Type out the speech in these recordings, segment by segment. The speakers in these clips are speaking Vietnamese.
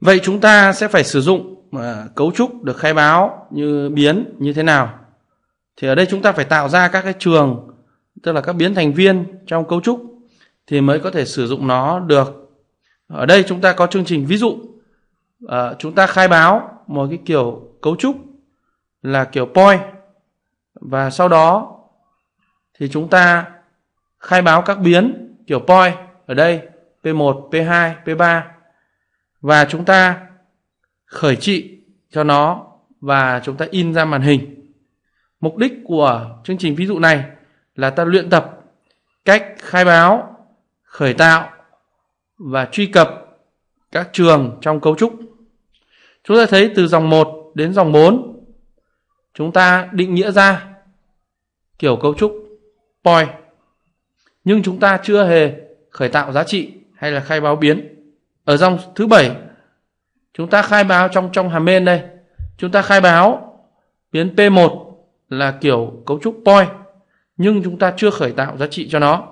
Vậy chúng ta sẽ phải sử dụng mà cấu trúc được khai báo như biến như thế nào thì ở đây chúng ta phải tạo ra các cái trường tức là các biến thành viên trong cấu trúc thì mới có thể sử dụng nó được ở đây chúng ta có chương trình ví dụ à, chúng ta khai báo một cái kiểu cấu trúc là kiểu point và sau đó thì chúng ta khai báo các biến kiểu point ở đây p1 p2 p3 và chúng ta khởi trị cho nó và chúng ta in ra màn hình. Mục đích của chương trình ví dụ này là ta luyện tập cách khai báo, khởi tạo và truy cập các trường trong cấu trúc. Chúng ta thấy từ dòng 1 đến dòng 4 chúng ta định nghĩa ra kiểu cấu trúc poi nhưng chúng ta chưa hề khởi tạo giá trị hay là khai báo biến ở dòng thứ bảy chúng ta khai báo trong trong hàm main đây chúng ta khai báo biến P1 là kiểu cấu trúc point nhưng chúng ta chưa khởi tạo giá trị cho nó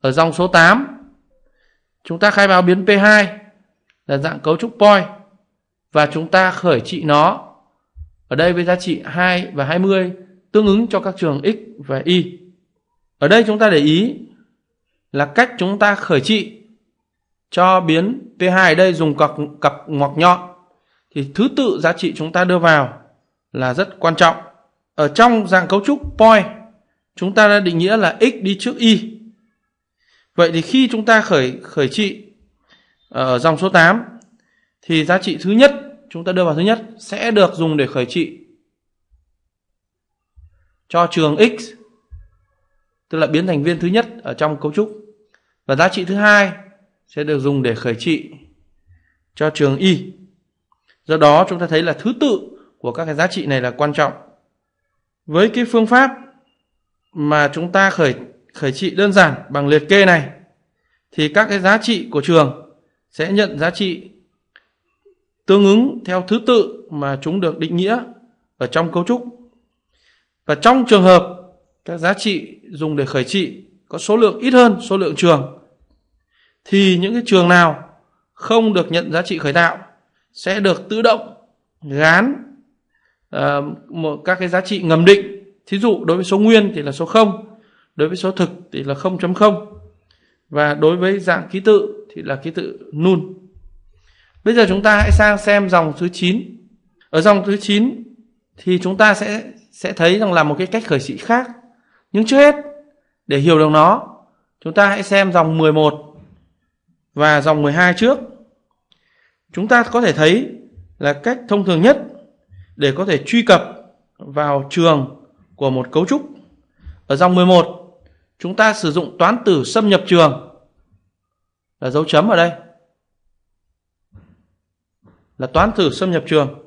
ở dòng số 8 chúng ta khai báo biến P2 là dạng cấu trúc point và chúng ta khởi trị nó ở đây với giá trị 2 và 20 tương ứng cho các trường x và y ở đây chúng ta để ý là cách chúng ta khởi trị cho biến p 2 ở đây dùng cặp, cặp ngoặc nhọn thì thứ tự giá trị chúng ta đưa vào là rất quan trọng. Ở trong dạng cấu trúc POI chúng ta đã định nghĩa là x đi trước y. Vậy thì khi chúng ta khởi khởi trị ở dòng số 8 thì giá trị thứ nhất chúng ta đưa vào thứ nhất sẽ được dùng để khởi trị cho trường x tức là biến thành viên thứ nhất ở trong cấu trúc và giá trị thứ hai sẽ được dùng để khởi trị cho trường y. Do đó chúng ta thấy là thứ tự của các cái giá trị này là quan trọng. Với cái phương pháp mà chúng ta khởi khởi trị đơn giản bằng liệt kê này thì các cái giá trị của trường sẽ nhận giá trị tương ứng theo thứ tự mà chúng được định nghĩa ở trong cấu trúc. Và trong trường hợp các giá trị dùng để khởi trị có số lượng ít hơn số lượng trường thì những cái trường nào không được nhận giá trị khởi tạo sẽ được tự động gán uh, một các cái giá trị ngầm định thí dụ đối với số nguyên thì là số 0 đối với số thực thì là 0.0 và đối với dạng ký tự thì là ký tự nun bây giờ chúng ta hãy sang xem dòng thứ 9 ở dòng thứ 9 thì chúng ta sẽ sẽ thấy rằng là một cái cách khởi sĩ khác nhưng trước hết để hiểu được nó chúng ta hãy xem dòng 11 và dòng 12 trước. Chúng ta có thể thấy là cách thông thường nhất để có thể truy cập vào trường của một cấu trúc. Ở dòng 11, chúng ta sử dụng toán tử xâm nhập trường là dấu chấm ở đây. Là toán tử xâm nhập trường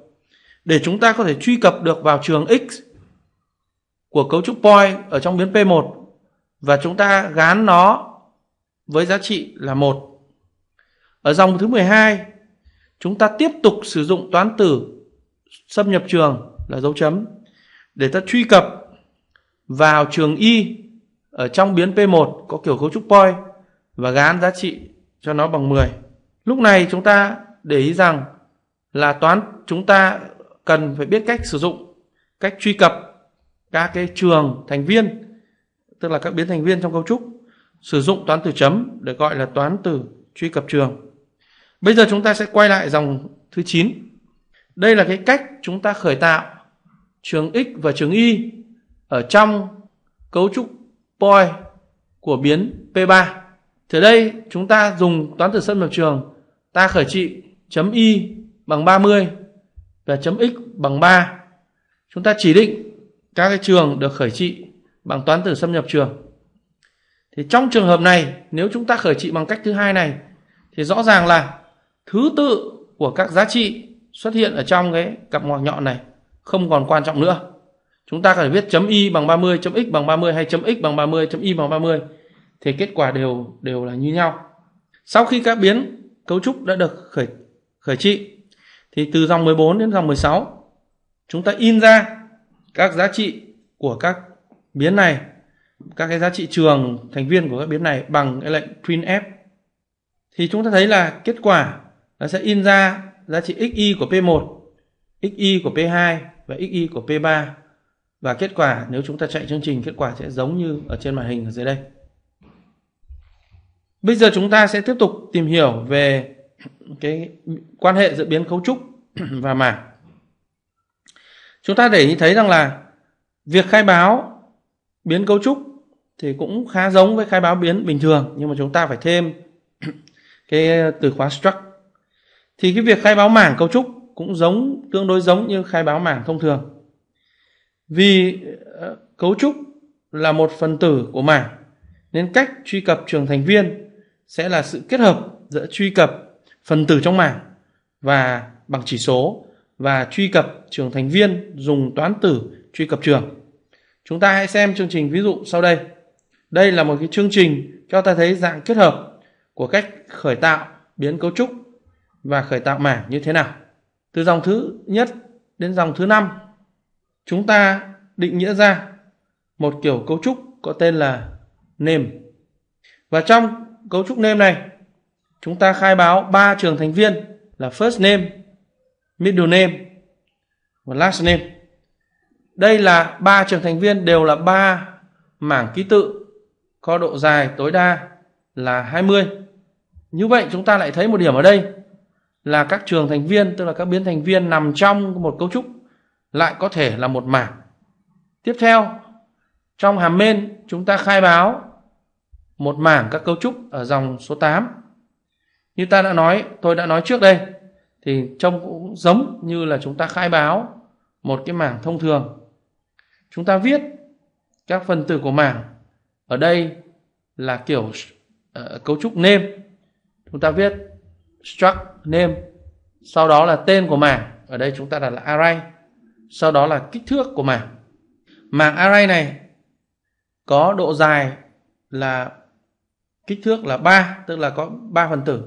để chúng ta có thể truy cập được vào trường x của cấu trúc point ở trong biến P1 và chúng ta gán nó với giá trị là 1 ở dòng thứ 12, chúng ta tiếp tục sử dụng toán tử xâm nhập trường là dấu chấm để ta truy cập vào trường y ở trong biến P1 có kiểu cấu trúc poi và gán giá trị cho nó bằng 10. Lúc này chúng ta để ý rằng là toán chúng ta cần phải biết cách sử dụng, cách truy cập các cái trường thành viên tức là các biến thành viên trong cấu trúc sử dụng toán từ chấm để gọi là toán từ truy cập trường Bây giờ chúng ta sẽ quay lại dòng thứ 9. Đây là cái cách chúng ta khởi tạo trường x và trường y ở trong cấu trúc poi của biến P3. Thì đây chúng ta dùng toán tử sân lập trường ta khởi trị chấm y bằng 30 và chấm x bằng 3. Chúng ta chỉ định các cái trường được khởi trị bằng toán tử xâm nhập trường. Thì trong trường hợp này, nếu chúng ta khởi trị bằng cách thứ hai này thì rõ ràng là thứ tự của các giá trị xuất hiện ở trong cái cặp ngoặc nhọn này không còn quan trọng nữa. Chúng ta cần viết chấm y bằng 30, chấm x bằng 30 hay chấm x bằng 30, chấm y bằng 30 thì kết quả đều đều là như nhau. Sau khi các biến cấu trúc đã được khởi khởi trị thì từ dòng 14 đến dòng 16 chúng ta in ra các giá trị của các biến này các cái giá trị trường thành viên của các biến này bằng cái lệnh printf thì chúng ta thấy là kết quả nó sẽ in ra giá trị xi của P1, xi của P2 và xi của P3. Và kết quả nếu chúng ta chạy chương trình kết quả sẽ giống như ở trên màn hình ở dưới đây. Bây giờ chúng ta sẽ tiếp tục tìm hiểu về cái quan hệ giữa biến cấu trúc và mảng. Chúng ta để ý thấy rằng là việc khai báo biến cấu trúc thì cũng khá giống với khai báo biến bình thường nhưng mà chúng ta phải thêm cái từ khóa struct thì cái việc khai báo mảng cấu trúc cũng giống tương đối giống như khai báo mảng thông thường vì ờ, cấu trúc là một phần tử của mảng nên cách truy cập trường thành viên sẽ là sự kết hợp giữa truy cập phần tử trong mảng và bằng chỉ số và truy cập trường thành viên dùng toán tử truy cập trường. Chúng ta hãy xem chương trình ví dụ sau đây. Đây là một cái chương trình cho ta thấy dạng kết hợp của cách khởi tạo biến cấu trúc và khởi tạo mảng như thế nào. Từ dòng thứ nhất đến dòng thứ năm, chúng ta định nghĩa ra một kiểu cấu trúc có tên là nêm. Và trong cấu trúc nêm này, chúng ta khai báo ba trường thành viên là first name, middle name và last name. Đây là ba trường thành viên đều là ba mảng ký tự có độ dài tối đa là 20. Như vậy chúng ta lại thấy một điểm ở đây là các trường thành viên tức là các biến thành viên nằm trong một cấu trúc lại có thể là một mảng tiếp theo trong hàm main chúng ta khai báo một mảng các cấu trúc ở dòng số 8 như ta đã nói tôi đã nói trước đây thì trông cũng giống như là chúng ta khai báo một cái mảng thông thường chúng ta viết các phần tử của mảng ở đây là kiểu uh, cấu trúc nêm chúng ta viết struct name sau đó là tên của mảng ở đây chúng ta đặt là array sau đó là kích thước của mảng mảng array này có độ dài là kích thước là 3 tức là có 3 phần tử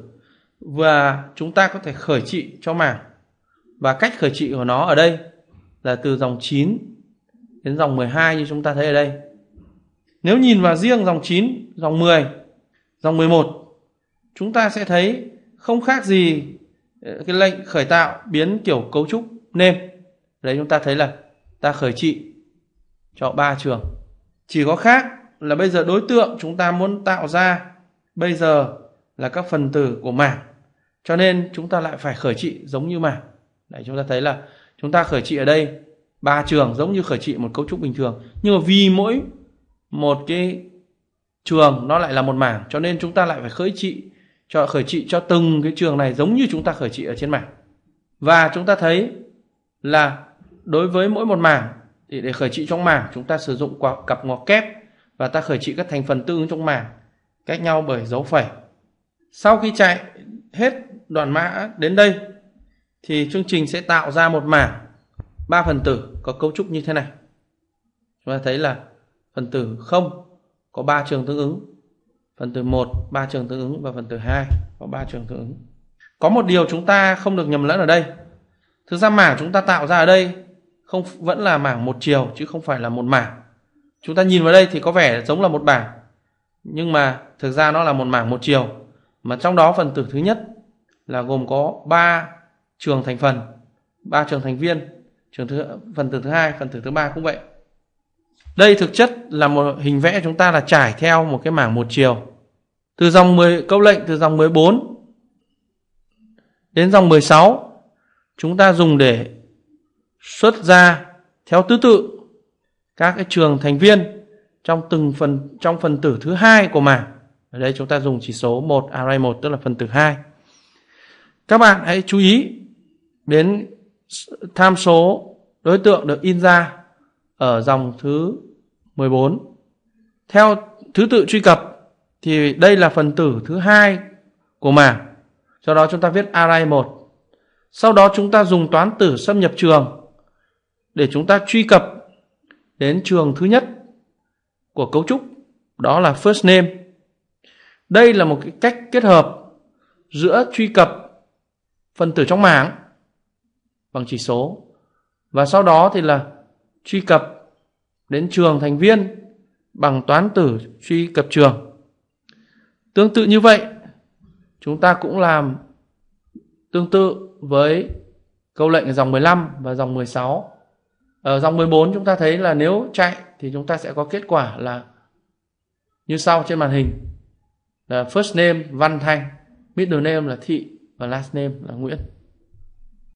và chúng ta có thể khởi trị cho mảng và cách khởi trị của nó ở đây là từ dòng 9 đến dòng 12 như chúng ta thấy ở đây nếu nhìn vào riêng dòng 9 dòng 10 dòng 11 chúng ta sẽ thấy không khác gì ờ, cái lệnh khởi tạo biến kiểu cấu trúc nêm đấy chúng ta thấy là ta khởi trị cho ba trường chỉ có khác là bây giờ đối tượng chúng ta muốn tạo ra bây giờ là các phần tử của mảng cho nên chúng ta lại phải khởi trị giống như mảng đấy chúng ta thấy là chúng ta khởi trị ở đây ba trường giống như khởi trị một cấu trúc bình thường nhưng mà vì mỗi một cái trường nó lại là một mảng cho nên chúng ta lại phải khởi trị cho khởi trị cho từng cái trường này giống như chúng ta khởi trị ở trên mảng và chúng ta thấy là đối với mỗi một mảng thì để khởi trị trong mảng chúng ta sử dụng cặp ngoặc kép và ta khởi trị các thành phần tương ứng trong mảng cách nhau bởi dấu phẩy sau khi chạy hết đoạn mã đến đây thì chương trình sẽ tạo ra một mảng ba phần tử có cấu trúc như thế này chúng ta thấy là phần tử không có ba trường tương ứng phần từ 1 ba trường tương ứng và phần từ 2 có ba trường tương ứng. Có một điều chúng ta không được nhầm lẫn ở đây. Thực ra mảng chúng ta tạo ra ở đây không vẫn là mảng một chiều chứ không phải là một mảng. Chúng ta nhìn vào đây thì có vẻ giống là một bảng nhưng mà thực ra nó là một mảng một chiều mà trong đó phần tử thứ nhất là gồm có 3 trường thành phần, 3 trường thành viên, trường thứ phần tử thứ hai, phần tử thứ ba cũng vậy. Đây thực chất là một hình vẽ chúng ta là trải theo một cái mảng một chiều từ dòng 10 câu lệnh từ dòng 14 đến dòng 16 chúng ta dùng để xuất ra theo thứ tự các cái trường thành viên trong từng phần trong phần tử thứ hai của mảng. Ở đây chúng ta dùng chỉ số 1 array 1 tức là phần tử 2. Các bạn hãy chú ý đến tham số đối tượng được in ra ở dòng thứ 14 theo thứ tự truy cập thì đây là phần tử thứ hai của mảng do đó chúng ta viết array 1 sau đó chúng ta dùng toán tử xâm nhập trường để chúng ta truy cập đến trường thứ nhất của cấu trúc đó là first name đây là một cái cách kết hợp giữa truy cập phần tử trong mảng bằng chỉ số và sau đó thì là truy cập đến trường thành viên bằng toán tử truy cập trường Tương tự như vậy, chúng ta cũng làm tương tự với câu lệnh ở dòng 15 và dòng 16. Ở ờ, dòng 14 chúng ta thấy là nếu chạy thì chúng ta sẽ có kết quả là như sau trên màn hình. Là first name Văn Thanh, middle name là Thị và last name là Nguyễn.